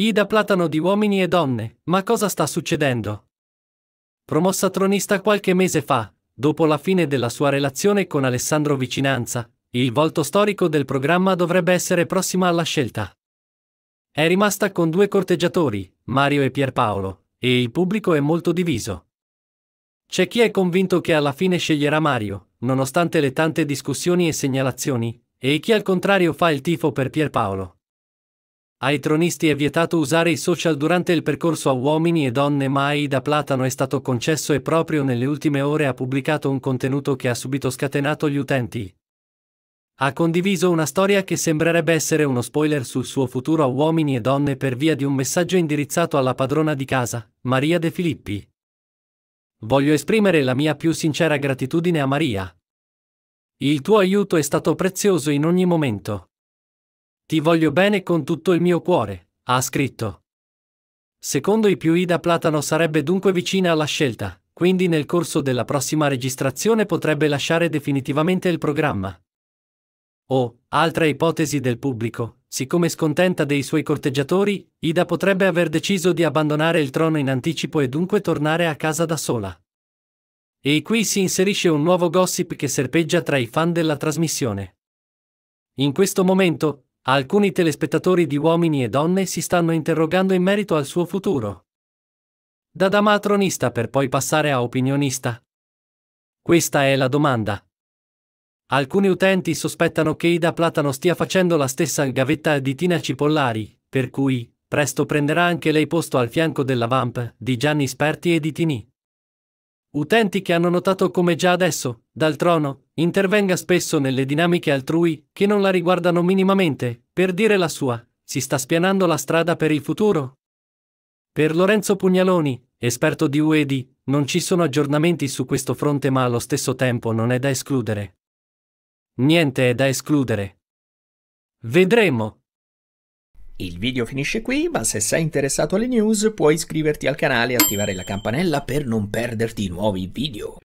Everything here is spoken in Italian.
Ida Platano di Uomini e Donne, ma cosa sta succedendo? Promossa tronista qualche mese fa, dopo la fine della sua relazione con Alessandro Vicinanza, il volto storico del programma dovrebbe essere prossima alla scelta. È rimasta con due corteggiatori, Mario e Pierpaolo, e il pubblico è molto diviso. C'è chi è convinto che alla fine sceglierà Mario, nonostante le tante discussioni e segnalazioni, e chi al contrario fa il tifo per Pierpaolo. Ai tronisti è vietato usare i social durante il percorso a uomini e donne ma Aida Platano è stato concesso e proprio nelle ultime ore ha pubblicato un contenuto che ha subito scatenato gli utenti. Ha condiviso una storia che sembrerebbe essere uno spoiler sul suo futuro a uomini e donne per via di un messaggio indirizzato alla padrona di casa, Maria De Filippi. Voglio esprimere la mia più sincera gratitudine a Maria. Il tuo aiuto è stato prezioso in ogni momento. Ti voglio bene con tutto il mio cuore, ha scritto. Secondo i più Ida Platano sarebbe dunque vicina alla scelta, quindi nel corso della prossima registrazione potrebbe lasciare definitivamente il programma. O, altra ipotesi del pubblico, siccome scontenta dei suoi corteggiatori, Ida potrebbe aver deciso di abbandonare il trono in anticipo e dunque tornare a casa da sola. E qui si inserisce un nuovo gossip che serpeggia tra i fan della trasmissione. In questo momento, Alcuni telespettatori di uomini e donne si stanno interrogando in merito al suo futuro. Da damatronista per poi passare a opinionista. Questa è la domanda. Alcuni utenti sospettano che Ida Platano stia facendo la stessa gavetta di Tina Cipollari, per cui, presto prenderà anche lei posto al fianco della Vamp, di Gianni Sperti e di Tini. Utenti che hanno notato come già adesso, dal trono, intervenga spesso nelle dinamiche altrui che non la riguardano minimamente, per dire la sua, si sta spianando la strada per il futuro? Per Lorenzo Pugnaloni, esperto di UEDI, non ci sono aggiornamenti su questo fronte ma allo stesso tempo non è da escludere. Niente è da escludere. Vedremo. Il video finisce qui, ma se sei interessato alle news puoi iscriverti al canale e attivare la campanella per non perderti i nuovi video.